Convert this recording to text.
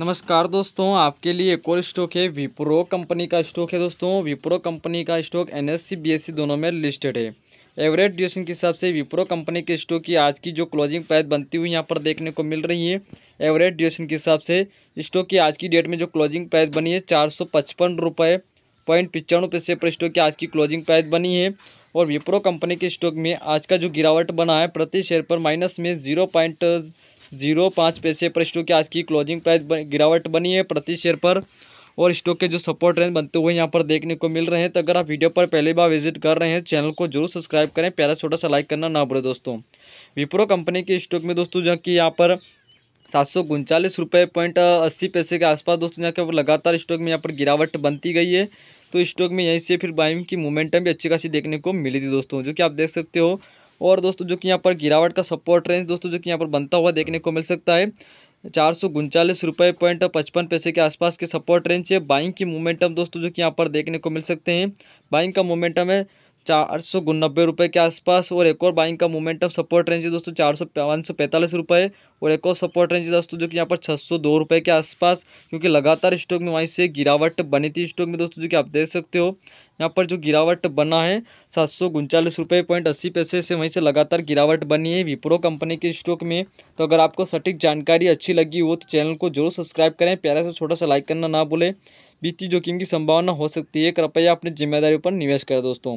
नमस्कार दोस्तों आपके लिए एक और स्टॉक है विप्रो कंपनी का स्टॉक है दोस्तों विप्रो कंपनी का स्टॉक एन एस दोनों में लिस्टेड है एवरेज ड्यूरेशन के हिसाब से विप्रो कंपनी के स्टॉक की आज की जो क्लोजिंग प्राइस बनती हुई यहाँ पर देखने को मिल रही है एवरेज ड्यूरेशन के हिसाब से स्टॉक की आज की डेट में जो क्लोजिंग प्राइस बनी है चार सौ पचपन रुपये पॉइंट पिचानवे पैसे पर स्टॉक की आज की क्लोजिंग प्राइस बनी है और विप्रो कंपनी के स्टॉक में आज का जो गिरावट बना है प्रति शेयर पर माइनस में जीरो पॉइंट जीरो पाँच पैसे पर स्टॉक की आज की क्लोजिंग प्राइस गिरावट बनी है प्रति शेयर पर और स्टॉक के जो सपोर्ट रेंज बनते हुए यहाँ पर देखने को मिल रहे हैं तो अगर आप वीडियो पर पहली बार विजिट कर रहे हैं चैनल को जरूर सब्सक्राइब करें प्यारा छोटा सा लाइक करना ना भूलें दोस्तों विप्रो कंपनी के स्टॉक में दोस्तों जहाँ कि यहाँ पर सात सौ उनचालीस रुपये पॉइंट अस्सी पैसे के आसपास दोस्तों यहाँ के लगातार स्टॉक में यहाँ पर गिरावट बनती गई है तो स्टॉक में यहीं से फिर बाइंग की मोमेंटम भी अच्छी खासी देखने को मिली थी दोस्तों जो कि आप देख सकते हो और दोस्तों जो कि यहाँ पर गिरावट का सपोर्ट रेंज दोस्तों जो कि यहाँ पर बनता हुआ देखने को मिल सकता है चार सौ उनचालीस रुपये पॉइंट पचपन पैसे के आसपास के सपोर्ट रेंज है बाइंग की मोमेंटम दोस्तों जो कि यहाँ पर देखने को मिल सकते हैं बाइंग का मोमेंटम है चार सौ नब्बे रुपये के आसपास और एक और बाइंग का मोमेंटम सपोर्ट रेंज है दोस्तों चार सौ पाँच सौ पैंतालीस रुपये और एक और सपोर्ट रेंज दोस्तों जो कि यहाँ पर छः सौ दो रुपये के आसपास क्योंकि लगातार स्टॉक में वहीं से गिरावट बनी थी स्टॉक में दोस्तों जो कि आप देख सकते हो यहाँ पर जो गिरावट बना है सात सौ उनचालीस रुपये पॉइंट अस्सी पैसे से वहीं से लगातार गिरावट बनी है विप्रो कंपनी के स्टॉक में तो अगर आपको सटीक जानकारी अच्छी लगी हो तो चैनल को जरूर सब्सक्राइब करें प्यारा से छोटा सा लाइक करना ना भूलें बीती जोखिम की संभावना हो सकती है कृपया अपनी जिम्मेदारी पर निवेश करें दोस्तों